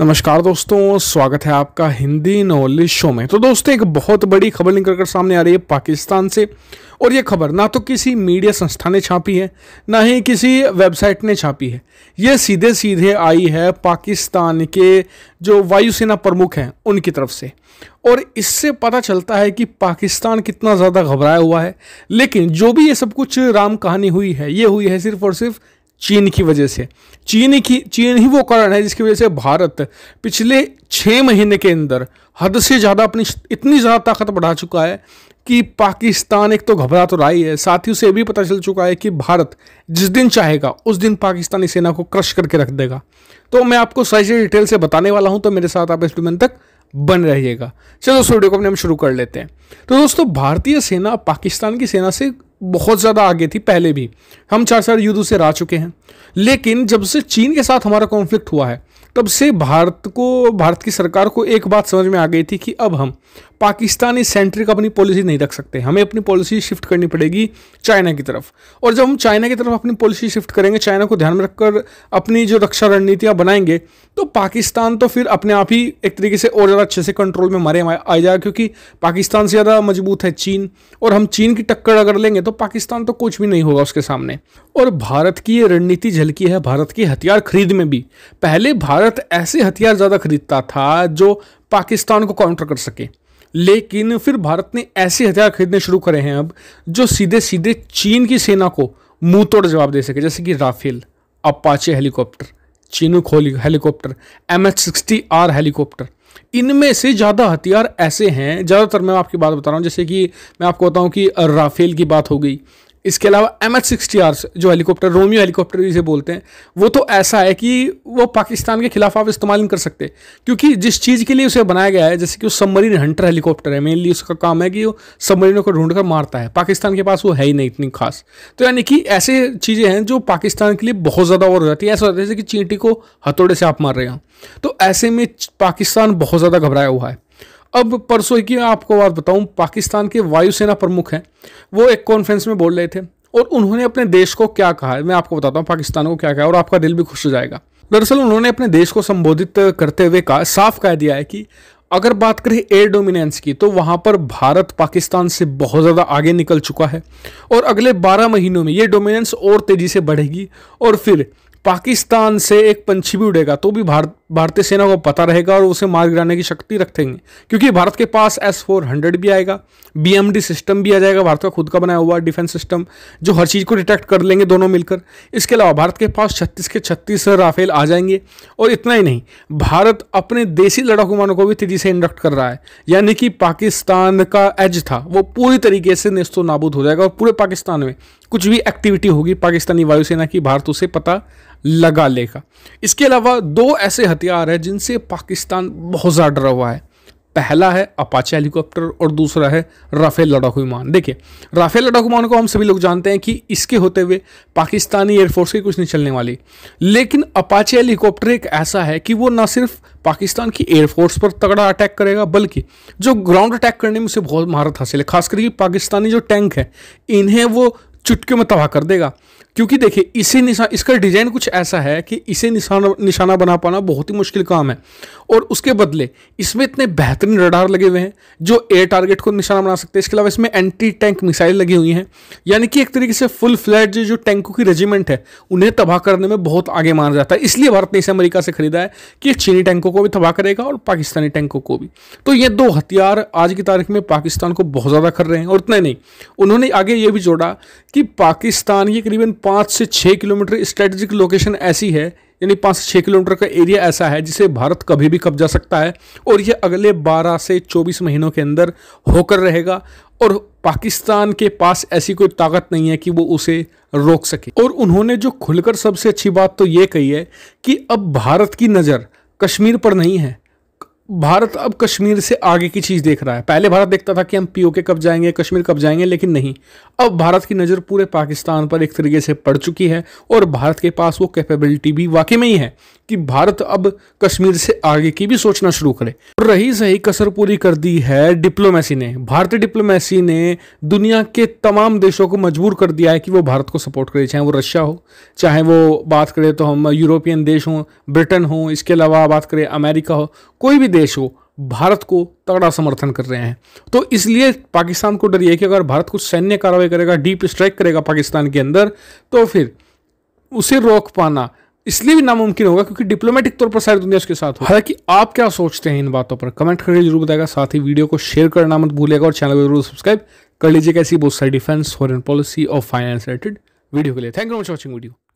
नमस्कार दोस्तों स्वागत है आपका हिंदी नॉलेज शो में तो दोस्तों एक बहुत बड़ी खबर निकल कर सामने आ रही है पाकिस्तान से और ये खबर ना तो किसी मीडिया संस्था ने छापी है ना ही किसी वेबसाइट ने छापी है ये सीधे सीधे आई है पाकिस्तान के जो वायुसेना प्रमुख हैं उनकी तरफ से और इससे पता चलता है कि पाकिस्तान कितना ज़्यादा घबराया हुआ है लेकिन जो भी ये सब कुछ राम कहानी हुई है ये हुई है सिर्फ और सिर्फ चीन की वजह से चीन की चीन ही वो कारण है जिसकी वजह से भारत पिछले छः महीने के अंदर हद से ज़्यादा अपनी इतनी ज़्यादा ताकत बढ़ा चुका है कि पाकिस्तान एक तो घबरा तो रहा ही है साथ ही उसे भी पता चल चुका है कि भारत जिस दिन चाहेगा उस दिन पाकिस्तानी सेना को क्रश करके रख देगा तो मैं आपको सारी डिटेल से बताने वाला हूँ तो मेरे साथ आप इस डूमेंट तक बन रहिएगा चलो उस वीडियो को अपने हम शुरू कर लेते हैं तो दोस्तों भारतीय सेना पाकिस्तान की सेना से बहुत ज़्यादा आगे थी पहले भी हम चार चार युद्ध से रह चुके हैं लेकिन जब से चीन के साथ हमारा कॉन्फ्लिक्ट हुआ है तब से भारत को भारत की सरकार को एक बात समझ में आ गई थी कि अब हम पाकिस्तानी सेंट्रिक अपनी पॉलिसी नहीं रख सकते हमें अपनी पॉलिसी शिफ्ट करनी पड़ेगी चाइना की तरफ और जब हम चाइना की तरफ अपनी पॉलिसी शिफ्ट करेंगे चाइना को ध्यान में रखकर अपनी जो रक्षा रणनीतियाँ बनाएंगे तो पाकिस्तान तो फिर अपने आप ही एक तरीके से और ज़्यादा अच्छे से कंट्रोल में मरे आ जाएगा क्योंकि पाकिस्तान से ज़्यादा मजबूत है चीन और हम चीन की टक्कर अगर लेंगे तो पाकिस्तान तो कुछ भी नहीं होगा उसके सामने और भारत की ये रणनीति झलकी है भारत की हथियार खरीद में भी पहले भारत ऐसे हथियार ज़्यादा खरीदता था जो पाकिस्तान को काउंटर कर सके लेकिन फिर भारत ने ऐसे हथियार खरीदने शुरू करे हैं अब जो सीधे सीधे चीन की सेना को मुंह तोड़ जवाब दे सके जैसे कि Rafale Apache helicopter Chinook helicopter M H sixty R helicopter इनमें से ज़्यादा हथियार ऐसे हैं ज़्यादातर मैं आपकी बात बता रहा हूँ जैसे कि मैं आपको बताऊँ कि राफेल की बात हो गई इसके अलावा एम एच सिक्सटी जो हेलीकॉप्टर रोमियो हेलीकॉप्टर जिसे बोलते हैं वो तो ऐसा है कि वो पाकिस्तान के खिलाफ आप इस्तेमाल नहीं कर सकते क्योंकि जिस चीज़ के लिए उसे बनाया गया है जैसे कि वो सबमरीन हंटर हेलीकॉप्टर है मेनली उसका काम है कि वो सबमरीनों को ढूंढ कर मारता है पाकिस्तान के पास वो है ही नहीं इतनी खास तो यानी कि ऐसे चीज़ें हैं जो पाकिस्तान के लिए बहुत ज़्यादा और हो जाती है ऐसा होता है जैसे कि चींटी को हथौड़े से आप मार रहे हैं तो ऐसे में पाकिस्तान बहुत ज़्यादा घबराया हुआ है अब परसों की आपको बात बताऊं पाकिस्तान के वायुसेना प्रमुख हैं वो एक कॉन्फ्रेंस में बोल रहे थे और उन्होंने अपने देश को क्या कहा है मैं आपको बताता हूँ पाकिस्तान को क्या कहा और आपका दिल भी खुश हो जाएगा दरअसल उन्होंने अपने देश को संबोधित करते हुए कहा साफ कह दिया है कि अगर बात करें एयर डोमिनेंस की तो वहाँ पर भारत पाकिस्तान से बहुत ज़्यादा आगे निकल चुका है और अगले 12 महीनों में ये डोमिनेंस और तेज़ी से बढ़ेगी और फिर पाकिस्तान से एक पंछी भी उड़ेगा तो भी भारत भारतीय सेना को पता रहेगा और उसे मार गिराने की शक्ति रखेंगे क्योंकि भारत के पास एस फोर हंड्रेड भी आएगा बी सिस्टम भी आ जाएगा भारत का खुद का बनाया हुआ डिफेंस सिस्टम जो हर चीज़ को डिटेक्ट कर लेंगे दोनों मिलकर इसके अलावा भारत के पास छत्तीस के छत्तीस राफेल आ जाएंगे और इतना ही नहीं भारत अपने देसी लड़ाकू विमानों को भी तेजी से इंडक्ट कर रहा है यानी कि पाकिस्तान का एज था वो पूरी तरीके से नेस्तो नाबूद हो जाएगा और पूरे पाकिस्तान में कुछ भी एक्टिविटी होगी पाकिस्तानी वायुसेना की भारत उसे पता लगा लेगा इसके अलावा दो ऐसे हथियार हैं जिनसे पाकिस्तान बहुत ज़्यादा डरा हुआ है पहला है अपाचे हेलीकॉप्टर और दूसरा है राफेल लड़ाकू विमान देखिए राफेल लड़ाकू विमान को हम सभी लोग जानते हैं कि इसके होते हुए पाकिस्तानी एयरफोर्स की कुछ नहीं चलने वाली लेकिन अपाचे हेलीकॉप्टर एक ऐसा है कि वो ना सिर्फ पाकिस्तान की एयरफोर्स पर तगड़ा अटैक करेगा बल्कि जो ग्राउंड अटैक करने में उसे बहुत महारत हासिल है खास करके पाकिस्तानी जो टैंक है इन्हें वो चुटके में तबाह कर देगा क्योंकि देखिए इसे निशान इसका डिज़ाइन कुछ ऐसा है कि इसे निशाना निशाना बना पाना बहुत ही मुश्किल काम है और उसके बदले इसमें इतने बेहतरीन रडार लगे हुए हैं जो एयर टारगेट को निशाना बना सकते हैं इसके अलावा इसमें एंटी टैंक मिसाइल लगी हुई हैं यानी कि एक तरीके से फुल फ्लैट जो टैंकों की रेजिमेंट है उन्हें तबाह करने में बहुत आगे माना जाता है इसलिए भारत ने इसे अमरीका से खरीदा है कि चीनी टैंकों को भी तबाह करेगा और पाकिस्तानी टैंकों को भी तो ये दो हथियार आज की तारीख में पाकिस्तान को बहुत ज़्यादा कर रहे हैं और इतना नहीं उन्होंने आगे ये भी जोड़ा कि पाकिस्तान ये करीबन पाँच से छः किलोमीटर स्ट्रेटेजिक लोकेशन ऐसी है यानी पाँच से छः किलोमीटर का एरिया ऐसा है जिसे भारत कभी भी कब्जा सकता है और ये अगले बारह से चौबीस महीनों के अंदर होकर रहेगा और पाकिस्तान के पास ऐसी कोई ताकत नहीं है कि वो उसे रोक सके और उन्होंने जो खुलकर सबसे अच्छी बात तो ये कही है कि अब भारत की नज़र कश्मीर पर नहीं है भारत अब कश्मीर से आगे की चीज़ देख रहा है पहले भारत देखता था कि हम पीओके कब जाएंगे कश्मीर कब जाएंगे लेकिन नहीं अब भारत की नज़र पूरे पाकिस्तान पर एक तरीके से पड़ चुकी है और भारत के पास वो कैपेबिलिटी भी वाकई में ही है कि भारत अब कश्मीर से आगे की भी सोचना शुरू करे रही सही कसर पूरी कर दी है डिप्लोमेसी ने भारतीय डिप्लोमेसी ने दुनिया के तमाम देशों को मजबूर कर दिया है कि वो भारत को सपोर्ट करे चाहे वो रशिया हो चाहे वो बात करें तो हम यूरोपियन देश हों ब्रिटेन हो इसके अलावा बात करें अमेरिका हो कोई भी देश हो भारत को तगड़ा समर्थन कर रहे हैं तो इसलिए पाकिस्तान को डर यह कि अगर भारत कुछ सैन्य कार्रवाई करेगा डीप स्ट्राइक करेगा पाकिस्तान के अंदर तो फिर उसे रोक पाना इसलिए भी नामुमकिन होगा क्योंकि डिप्लोमेटिक तौर पर सारी दुनिया उसके साथ हालांकि आप क्या सोचते हैं इन बातों पर कमेंट करके जरूर बताएगा साथ ही वीडियो को शेयर करना मत भूलेगा और चैनल को जरूर सब्सक्राइब कर लीजिएगा ऐसी बहुत सारी डिफेंस फॉरन पॉलिसी और फाइनेंस रिलेटेड वीडियो के लिए thank you much watching video